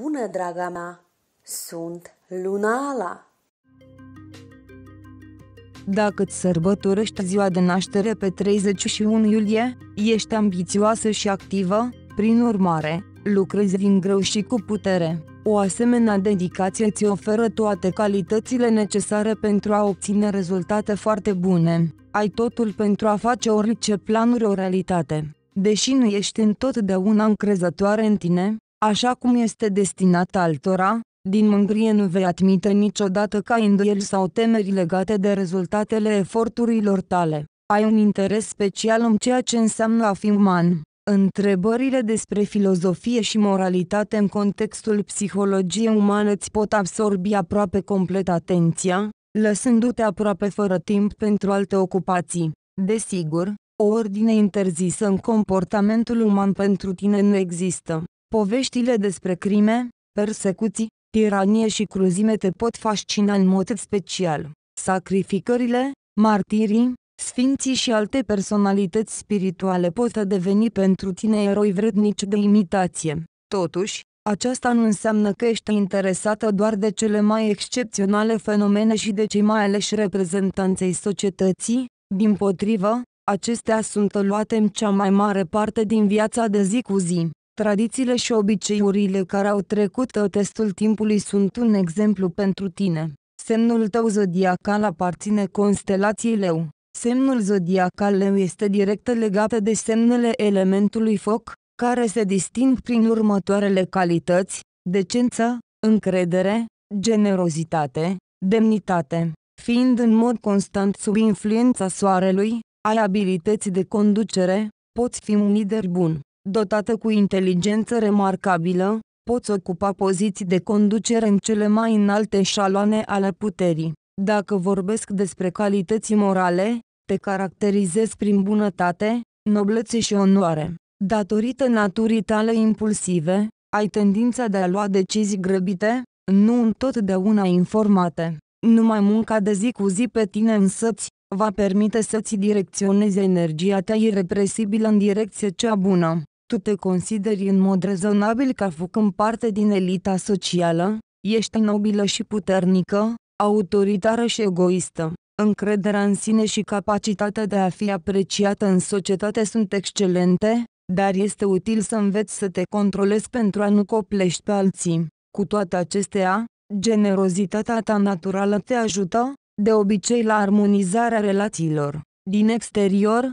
bună, draga mea! Sunt Lunala! Dacă îți sărbătorești ziua de naștere pe 31 iulie, ești ambițioasă și activă, prin urmare, lucrezi din greu și cu putere. O asemenea dedicație îți oferă toate calitățile necesare pentru a obține rezultate foarte bune. Ai totul pentru a face orice planuri o realitate. Deși nu ești întotdeauna încrezătoare în tine, așa cum este destinat altora, din mândrie nu vei admite niciodată ca îndoieli sau temeri legate de rezultatele eforturilor tale. Ai un interes special în ceea ce înseamnă a fi uman. Întrebările despre filozofie și moralitate în contextul psihologiei umane îți pot absorbi aproape complet atenția, lăsându-te aproape fără timp pentru alte ocupații. Desigur, o ordine interzisă în comportamentul uman pentru tine nu există. Poveștile despre crime, persecuții, tiranie și cruzime te pot fascina în mod special. Sacrificările, martirii, sfinții și alte personalități spirituale pot deveni pentru tine eroi vrednici de imitație. Totuși, aceasta nu înseamnă că ești interesată doar de cele mai excepționale fenomene și de cei mai aleși reprezentanței societății, din potrivă, acestea sunt luate în cea mai mare parte din viața de zi cu zi. Tradițiile și obiceiurile care au trecut testul timpului sunt un exemplu pentru tine. Semnul tău zodiacal aparține constelației leu. Semnul zodiacal leu este direct legat de semnele elementului foc, care se disting prin următoarele calități, decență, încredere, generozitate, demnitate. Fiind în mod constant sub influența soarelui, ai abilități de conducere, poți fi un lider bun dotată cu inteligență remarcabilă, poți ocupa poziții de conducere în cele mai înalte șaloane ale puterii. Dacă vorbesc despre calități morale, te caracterizezi prin bunătate, noblețe și onoare. Datorită naturii tale impulsive, ai tendința de a lua decizii grăbite, nu întotdeauna informate. Numai munca de zi cu zi pe tine însăți, va permite să-ți direcționezi energia ta irepresibilă în direcție cea bună. Tu te consideri în mod rezonabil ca făcând parte din elita socială, ești nobilă și puternică, autoritară și egoistă. Încrederea în sine și capacitatea de a fi apreciată în societate sunt excelente, dar este util să înveți să te controlezi pentru a nu coplești pe alții. Cu toate acestea, generozitatea ta naturală te ajută, de obicei la armonizarea relațiilor. Din exterior,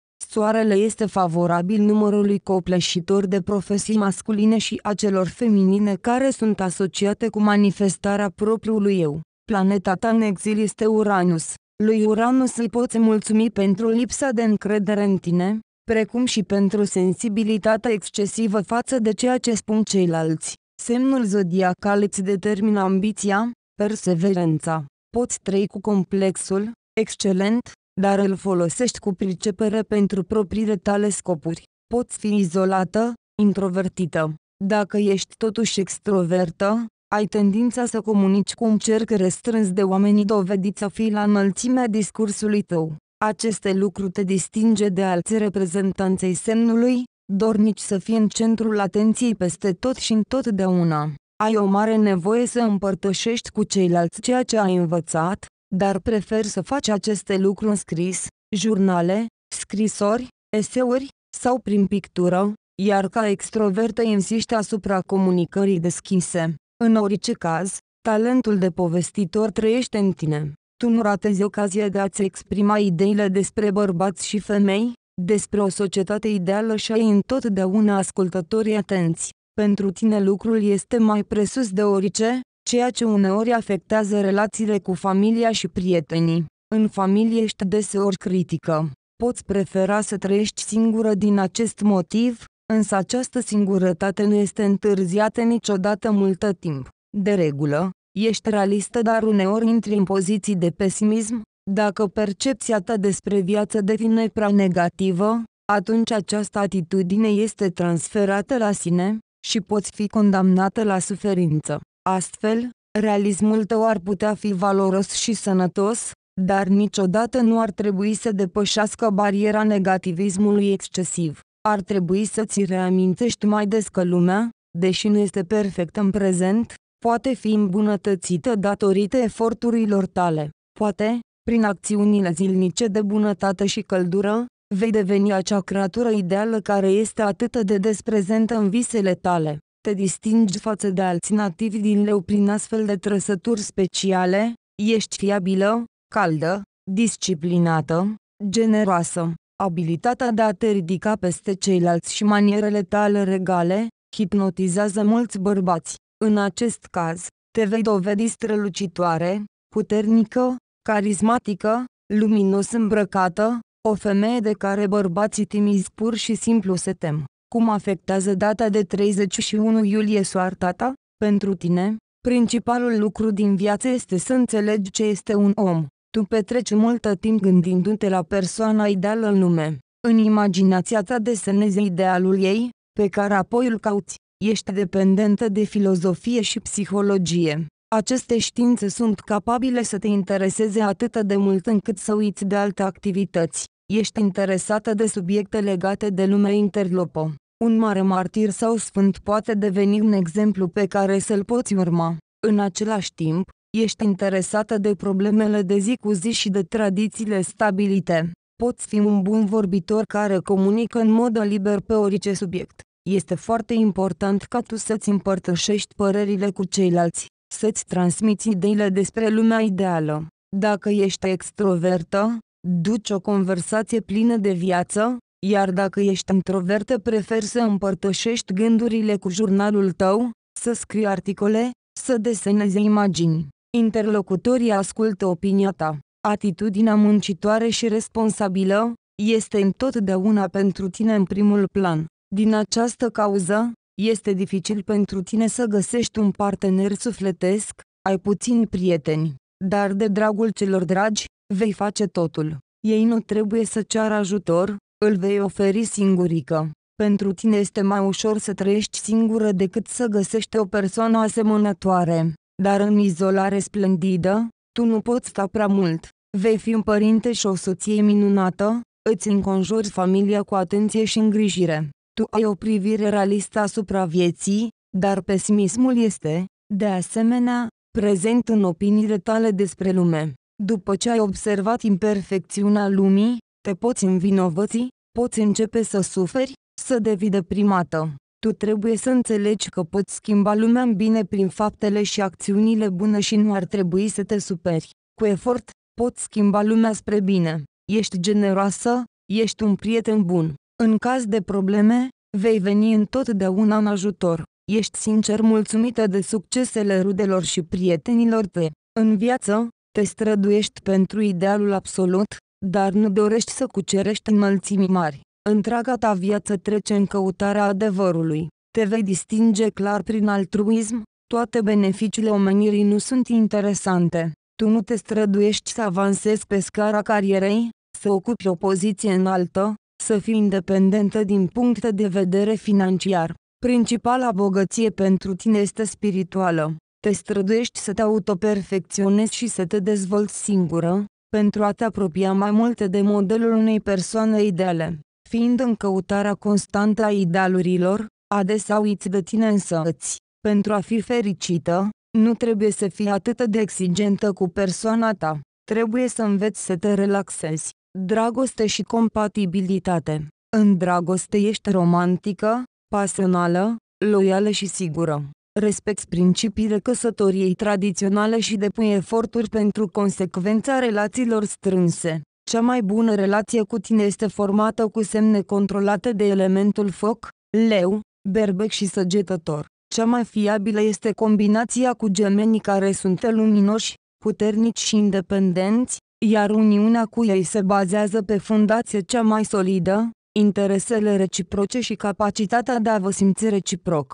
Soarele este favorabil numărului copleșitor de profesii masculine și a celor feminine care sunt asociate cu manifestarea propriului eu. Planeta ta în exil este Uranus. Lui Uranus îi poți mulțumi pentru lipsa de încredere în tine, precum și pentru sensibilitatea excesivă față de ceea ce spun ceilalți. Semnul zodiacal îți determină ambiția, perseverența. Poți trăi cu complexul, excelent, dar îl folosești cu pricepere pentru propriile tale scopuri. Poți fi izolată, introvertită. Dacă ești totuși extrovertă, ai tendința să comunici cu un cerc restrâns de oameni dovediți să fi la înălțimea discursului tău. Aceste lucruri te distinge de alții reprezentanței semnului, dornici să fii în centrul atenției peste tot și întotdeauna. Ai o mare nevoie să împărtășești cu ceilalți ceea ce ai învățat, dar prefer să faci aceste lucruri în scris, jurnale, scrisori, eseuri, sau prin pictură, iar ca extrovertă insiste asupra comunicării deschise. În orice caz, talentul de povestitor trăiește în tine. Tu nu ratezi ocazia de a-ți exprima ideile despre bărbați și femei, despre o societate ideală și ai întotdeauna ascultătorii atenți. Pentru tine lucrul este mai presus de orice, ceea ce uneori afectează relațiile cu familia și prietenii. În familie ești deseori critică. Poți prefera să trăiești singură din acest motiv, însă această singurătate nu este întârziată niciodată multă timp. De regulă, ești realistă dar uneori intri în poziții de pesimism, dacă percepția ta despre viață devine prea negativă, atunci această atitudine este transferată la sine și poți fi condamnată la suferință. Astfel, realismul tău ar putea fi valoros și sănătos, dar niciodată nu ar trebui să depășească bariera negativismului excesiv. Ar trebui să-ți reamintești mai des că lumea, deși nu este perfectă în prezent, poate fi îmbunătățită datorită eforturilor tale. Poate, prin acțiunile zilnice de bunătate și căldură, vei deveni acea creatură ideală care este atât de desprezentă în visele tale te distingi față de alți nativi din leu prin astfel de trăsături speciale, ești fiabilă, caldă, disciplinată, generoasă. Abilitatea de a te ridica peste ceilalți și manierele tale regale, hipnotizează mulți bărbați. În acest caz, te vei dovedi strălucitoare, puternică, carismatică, luminos îmbrăcată, o femeie de care bărbații timizi pur și simplu se tem. Cum afectează data de 31 iulie soarta ta? Pentru tine, principalul lucru din viață este să înțelegi ce este un om. Tu petreci multă timp gândindu-te la persoana ideală în lume. În imaginația ta desenezi idealul ei, pe care apoi îl cauți. Ești dependentă de filozofie și psihologie. Aceste științe sunt capabile să te intereseze atât de mult încât să uiți de alte activități. Ești interesată de subiecte legate de lumea interlopo. Un mare martir sau sfânt poate deveni un exemplu pe care să-l poți urma. În același timp, ești interesată de problemele de zi cu zi și de tradițiile stabilite. Poți fi un bun vorbitor care comunică în mod liber pe orice subiect. Este foarte important ca tu să-ți împărtășești părerile cu ceilalți, să-ți transmiți ideile despre lumea ideală. Dacă ești extrovertă, Duci o conversație plină de viață, iar dacă ești introvertă preferi să împărtășești gândurile cu jurnalul tău, să scrii articole, să desenezi imagini. Interlocutorii ascultă opinia ta. Atitudinea muncitoare și responsabilă este întotdeauna pentru tine în primul plan. Din această cauză, este dificil pentru tine să găsești un partener sufletesc, ai puțini prieteni, dar de dragul celor dragi, Vei face totul. Ei nu trebuie să ceară ajutor, îl vei oferi singurică. Pentru tine este mai ușor să trăiești singură decât să găsești o persoană asemănătoare. Dar în izolare splendidă, tu nu poți sta prea mult. Vei fi un părinte și o soție minunată, îți înconjuri familia cu atenție și îngrijire. Tu ai o privire realistă asupra vieții, dar pesimismul este, de asemenea, prezent în opiniile tale despre lume. După ce ai observat imperfecțiunea lumii, te poți învinovăți, poți începe să suferi, să devii deprimată. Tu trebuie să înțelegi că poți schimba lumea în bine prin faptele și acțiunile bune și nu ar trebui să te superi. Cu efort, poți schimba lumea spre bine. Ești generoasă, ești un prieten bun. În caz de probleme, vei veni întotdeauna în ajutor. Ești sincer mulțumită de succesele rudelor și prietenilor tăi. În viață, te străduiești pentru idealul absolut, dar nu dorești să cucerești înălțimi mari. Întreaga ta viață trece în căutarea adevărului. Te vei distinge clar prin altruism, toate beneficiile omenirii nu sunt interesante. Tu nu te străduiești să avansezi pe scara carierei, să ocupi o poziție înaltă, să fii independentă din punct de vedere financiar. Principala bogăție pentru tine este spirituală te străduiești să te autoperfecționezi și să te dezvolți singură, pentru a te apropia mai mult de modelul unei persoane ideale, fiind în căutarea constantă a idealurilor, adesea uiți de tine îți, Pentru a fi fericită, nu trebuie să fii atât de exigentă cu persoana ta, trebuie să înveți să te relaxezi. Dragoste și compatibilitate În dragoste ești romantică, pasională, loială și sigură respecti principiile căsătoriei tradiționale și depui eforturi pentru consecvența relațiilor strânse. Cea mai bună relație cu tine este formată cu semne controlate de elementul foc, leu, berbec și săgetător. Cea mai fiabilă este combinația cu gemenii care sunt luminoși, puternici și independenți, iar uniunea cu ei se bazează pe fundație cea mai solidă, interesele reciproce și capacitatea de a vă simți reciproc.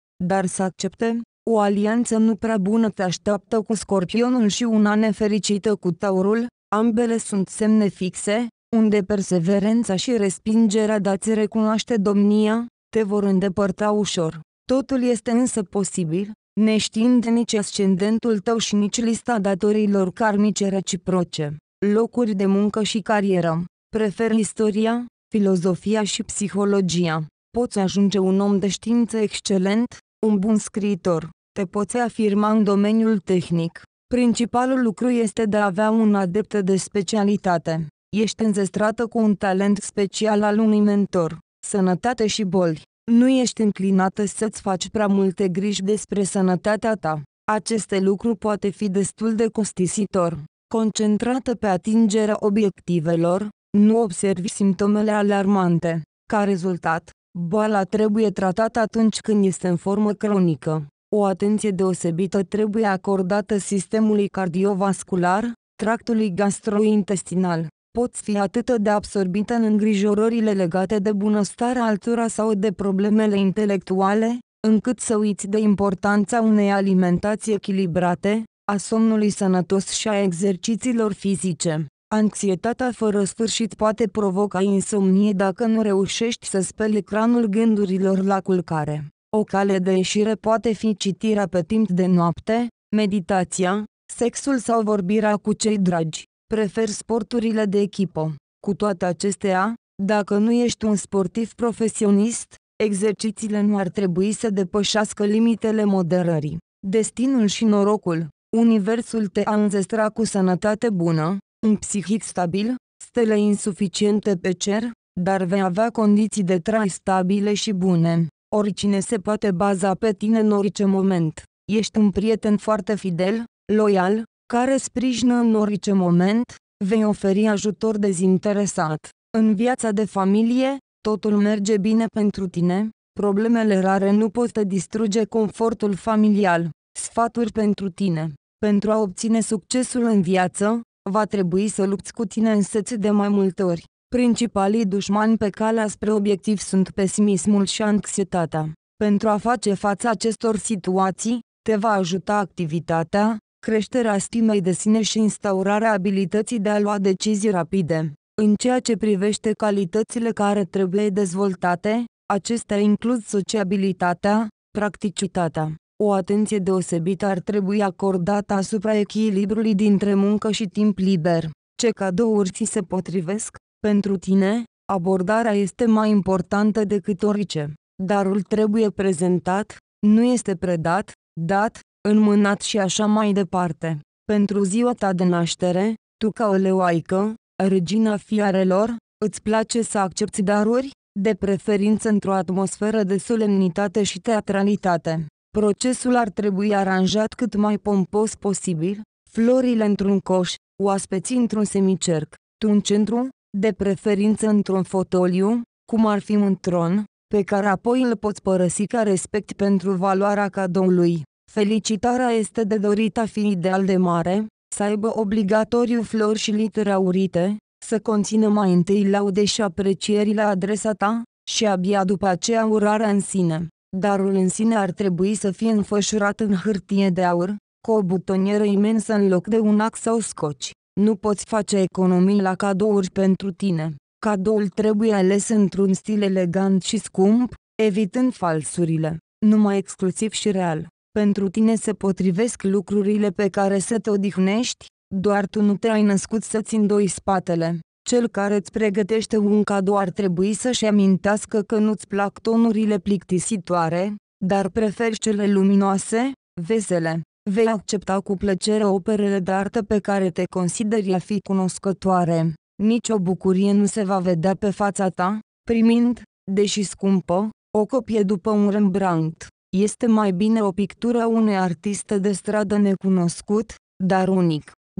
dar să accepte, o alianță nu prea bună te așteaptă cu scorpionul și una nefericită cu taurul, ambele sunt semne fixe, unde perseverența și respingerea dați recunoaște domnia, te vor îndepărta ușor. Totul este însă posibil, neștiind nici ascendentul tău și nici lista datorilor karmice reciproce, locuri de muncă și carieră. Prefer istoria, filozofia și psihologia. Poți ajunge un om de știință excelent, un bun scriitor, te poți afirma în domeniul tehnic. Principalul lucru este de a avea un adept de specialitate. Ești înzestrată cu un talent special al unui mentor. Sănătate și boli. Nu ești înclinată să-ți faci prea multe griji despre sănătatea ta. Aceste lucruri poate fi destul de costisitor. Concentrată pe atingerea obiectivelor, nu observi simptomele alarmante. Ca rezultat, Boala trebuie tratată atunci când este în formă cronică. O atenție deosebită trebuie acordată sistemului cardiovascular, tractului gastrointestinal. Pot fi atât de absorbite în îngrijorările legate de bunăstarea altora sau de problemele intelectuale, încât să uiți de importanța unei alimentații echilibrate, a somnului sănătos și a exercițiilor fizice. Anxietatea fără sfârșit poate provoca insomnie dacă nu reușești să speli ecranul gândurilor la culcare. O cale de ieșire poate fi citirea pe timp de noapte, meditația, sexul sau vorbirea cu cei dragi. Prefer sporturile de echipă. Cu toate acestea, dacă nu ești un sportiv profesionist, exercițiile nu ar trebui să depășească limitele moderării. Destinul și norocul Universul te a înzestrat cu sănătate bună, un psihic stabil, stele insuficiente pe cer, dar vei avea condiții de trai stabile și bune. Oricine se poate baza pe tine în orice moment. Ești un prieten foarte fidel, loial, care sprijină în orice moment, vei oferi ajutor dezinteresat. În viața de familie, totul merge bine pentru tine, problemele rare nu pot te distruge confortul familial. Sfaturi pentru tine. Pentru a obține succesul în viață, Va trebui să lupți cu tine însăți de mai multe ori. Principalii dușmani pe calea spre obiectiv sunt pesimismul și anxietatea. Pentru a face față acestor situații, te va ajuta activitatea, creșterea stimei de sine și instaurarea abilității de a lua decizii rapide. În ceea ce privește calitățile care trebuie dezvoltate, acestea includ sociabilitatea, practicitatea, o atenție deosebită ar trebui acordată asupra echilibrului dintre muncă și timp liber. Ce cadouri ți se potrivesc? Pentru tine, abordarea este mai importantă decât orice. Darul trebuie prezentat, nu este predat, dat, înmânat și așa mai departe. Pentru ziua ta de naștere, tu ca o leoaică, regina fiarelor, îți place să accepti daruri, de preferință într-o atmosferă de solemnitate și teatralitate. Procesul ar trebui aranjat cât mai pompos posibil, florile într-un coș, oaspeții într-un semicerc, în centru, de preferință într-un fotoliu, cum ar fi un tron, pe care apoi îl poți părăsi ca respect pentru valoarea cadoului. Felicitarea este de dorit a fi ideal de mare, să aibă obligatoriu flori și litere aurite, să conțină mai întâi laude și aprecieri la adresa ta, și abia după aceea urarea în sine. Darul în sine ar trebui să fie înfășurat în hârtie de aur, cu o butonieră imensă în loc de un ax sau scoci. Nu poți face economii la cadouri pentru tine. Cadoul trebuie ales într-un stil elegant și scump, evitând falsurile, numai exclusiv și real. Pentru tine se potrivesc lucrurile pe care să te odihnești, doar tu nu te-ai născut să ți îndoi spatele. Cel care îți pregătește un cadou ar trebui să-și amintească că nu-ți plac tonurile plictisitoare, dar preferi cele luminoase, vesele. Vei accepta cu plăcere operele de artă pe care te consideri a fi cunoscătoare. Nici o bucurie nu se va vedea pe fața ta, primind, deși scumpă, o copie după un Rembrandt. Este mai bine o pictură unui artist de stradă necunoscut, dar unic,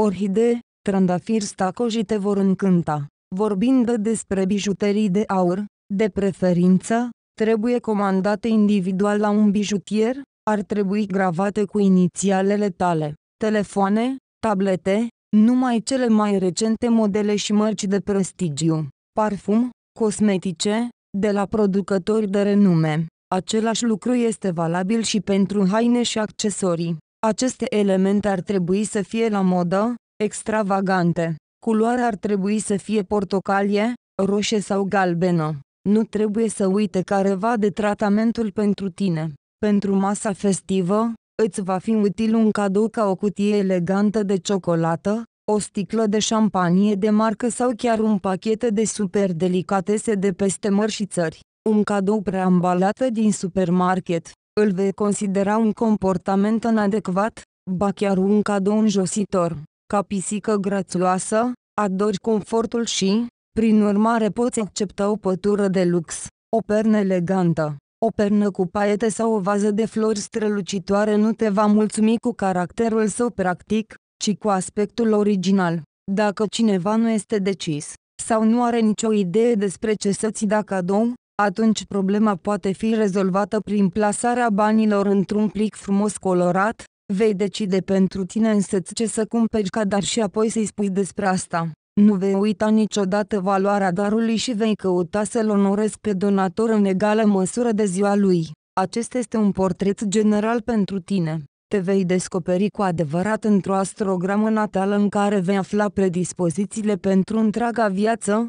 orhidee, trandafiri stacojite vor încânta. Vorbind despre bijuterii de aur, de preferință, trebuie comandate individual la un bijutier, ar trebui gravate cu inițialele tale. Telefoane, tablete, numai cele mai recente modele și mărci de prestigiu. Parfum, cosmetice, de la producători de renume. Același lucru este valabil și pentru haine și accesorii. Aceste elemente ar trebui să fie la modă, extravagante. Culoarea ar trebui să fie portocalie, roșie sau galbenă. Nu trebuie să uite careva de tratamentul pentru tine. Pentru masa festivă, îți va fi util un cadou ca o cutie elegantă de ciocolată, o sticlă de șampanie de marcă sau chiar un pachet de super delicatese de peste mărșițări. Un cadou preambalată din supermarket îl vei considera un comportament inadecvat, ba chiar un cadou înjositor. Ca pisică grațioasă, adori confortul și, prin urmare poți accepta o pătură de lux, o pernă elegantă, o pernă cu paiete sau o vază de flori strălucitoare nu te va mulțumi cu caracterul său practic, ci cu aspectul original. Dacă cineva nu este decis, sau nu are nicio idee despre ce să-ți da cadou, atunci problema poate fi rezolvată prin plasarea banilor într-un plic frumos colorat, vei decide pentru tine însă ce să cumperi ca dar și apoi să-i spui despre asta. Nu vei uita niciodată valoarea darului și vei căuta să-l onorezi pe donator în egală măsură de ziua lui. Acesta este un portret general pentru tine. Te vei descoperi cu adevărat într-o astrogramă natală în care vei afla predispozițiile pentru întreaga viață,